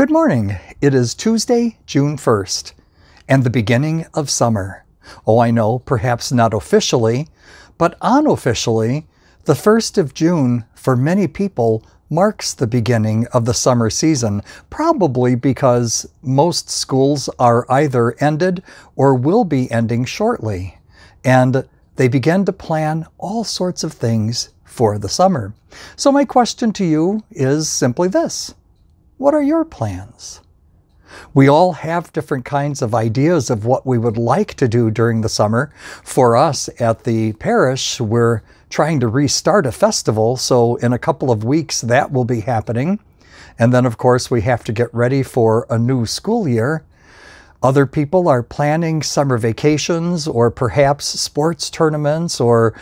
Good morning. It is Tuesday, June 1st, and the beginning of summer. Oh, I know, perhaps not officially, but unofficially, the 1st of June for many people marks the beginning of the summer season, probably because most schools are either ended or will be ending shortly. And they begin to plan all sorts of things for the summer. So, my question to you is simply this what are your plans? We all have different kinds of ideas of what we would like to do during the summer. For us at the parish, we're trying to restart a festival, so in a couple of weeks that will be happening. And then, of course, we have to get ready for a new school year. Other people are planning summer vacations or perhaps sports tournaments or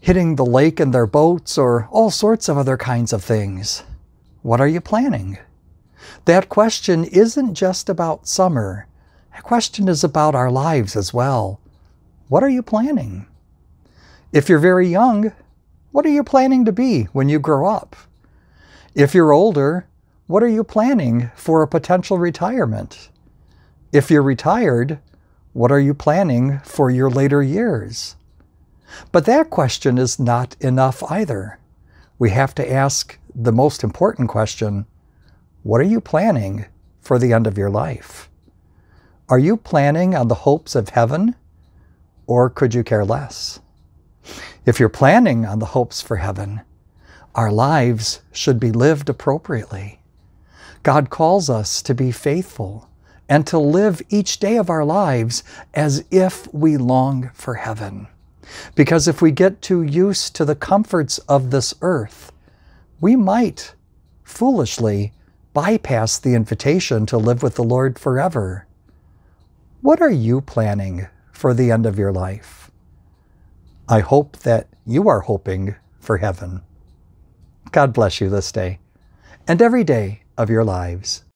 hitting the lake in their boats or all sorts of other kinds of things. What are you planning? That question isn't just about summer. That question is about our lives as well. What are you planning? If you're very young, what are you planning to be when you grow up? If you're older, what are you planning for a potential retirement? If you're retired, what are you planning for your later years? But that question is not enough either. We have to ask the most important question what are you planning for the end of your life? Are you planning on the hopes of heaven or could you care less? If you're planning on the hopes for heaven, our lives should be lived appropriately. God calls us to be faithful and to live each day of our lives as if we long for heaven. Because if we get too used to the comforts of this earth, we might foolishly bypass the invitation to live with the Lord forever. What are you planning for the end of your life? I hope that you are hoping for heaven. God bless you this day and every day of your lives.